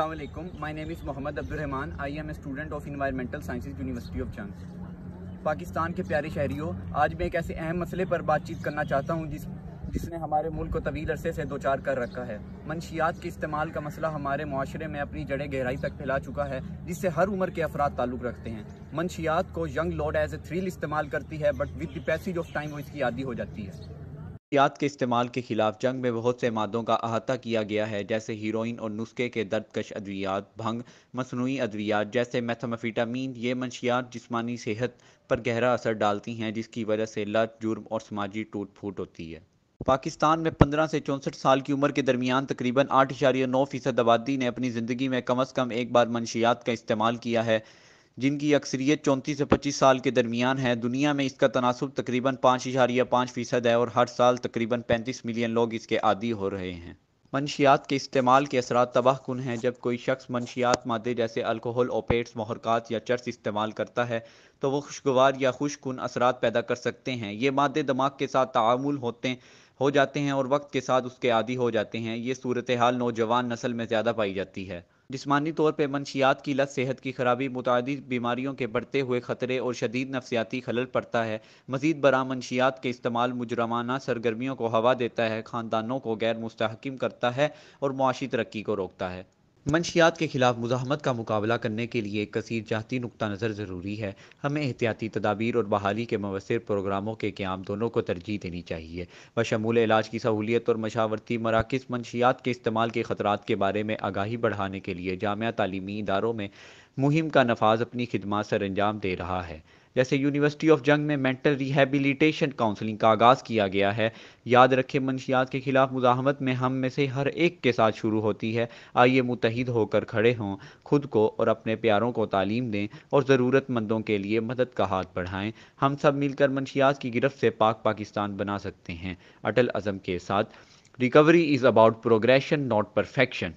Aslam my name is Mohammad Abdulrahman I am a student of environmental sciences university of chance Pakistan के प्यारे शहरीों आज मैं एक ऐसे अहम मसले पर बातचीत करना चाहता हूँ जिस जिसने हमारे मुल्क को तवील अरसे से दो चार कर रखा है मनशियात के इस्तेमाल का मसला हमारे माशरे में अपनी जड़ें गहराई तक फैला चुका है जिससे हर उम्र के अफराद ताल्लुक रखते हैं मनशियात को young lot as a thrill इस्तेमाल करती है but with the passage of time वो इसकी आदि हो जाती है अद्वियात के इस्तेमाल के खिलाफ जंग में बहुत से मादों का अहाता किया गया है जैसे हीरोइन और नुस्खे के दर्दकश अद्वियात भंग मसनू अद्वियात जैसे मैथमफिटामीन ये मंशियात जिसमानी सेहत पर गहरा असर डालती हैं जिसकी वजह से लत जुर्म और समाजी टूट फूट होती है पाकिस्तान में 15 से चौंसठ साल की उम्र के दरमियान तकरीबन आठ इशारिया नौ फीसद आबादी ने अपनी ज़िंदगी में कम अज़ कम एक बार मंशियात का इस्तेमाल किया है जिनकी अक्सरियत चौंतीस से पच्चीस साल के दरमियान है दुनिया में इसका तनासब तकरीबन पाँच इशारिया पाँच फ़ीसद है और हर साल तकरीबन पैंतीस मिलियन लोग इसके आदि हो रहे हैं मनशियात के इस्तेमाल के असरा तबाह कन हैं जब कोई शख्स मनशियात मादे जैसे अल्कोहल ओपेट्स महरक़ात या चर्स इस्तेमाल करता है तो वह खुशगवार या खुशकुन असरा पैदा कर सकते हैं ये मादे दिमाग के साथ तामुल होते हो जाते हैं और वक्त के साथ उसके आदि हो जाते हैं ये सूरत हाल नौजवान नस्ल में ज़्यादा पाई जाती है जिसमानी तौर पर मनशियात की लत सेहत की खराबी मुतद बीमारियों के बढ़ते हुए ख़तरे और शदीद नफसियाती खलल पड़ता है मजीद बरा मनशियात के इस्तेमाल मुजरमाना सरगर्मियों को हवा देता है ख़ानदानों को गैर मुस्तकम करता है और मुआशी तरक्की को रोकता है मंशियात के खिलाफ मुजामत का मुकाबला करने के लिए कसर जाती नुक़ नज़र ज़रूरी है हमें एहतियाती तदाबीर और बहाली के मवसर प्रोग्रामों के क्याम दोनों को तरजीह देनी चाहिए बशमूल इलाज की सहूलियत और मशावरती मराकज़ मंशियात के इस्तेमाल के ख़तरा के बारे में आगाही बढ़ाने के लिए जामिया तलीमी इदारों में मुहिम का नफाज अपनी खिदमत सर अंजाम दे रहा है जैसे यूनिवर्सिटी ऑफ जंग में मेंटल रिहेबिलिटेशन काउंसलिंग का आगाज़ किया गया है याद रखें मनशियात के खिलाफ मुजाहमत में हम में से हर एक के साथ शुरू होती है आइए मुतहद होकर खड़े हों खुद को और अपने प्यारों को तालीम दें और ज़रूरतमंदों के लिए मदद का हाथ बढ़ाएं हम सब मिलकर मनशियात की गिरफ्त से पाक पाकिस्तान बना सकते हैं अटल अज़म के साथ recovery is about progression not perfection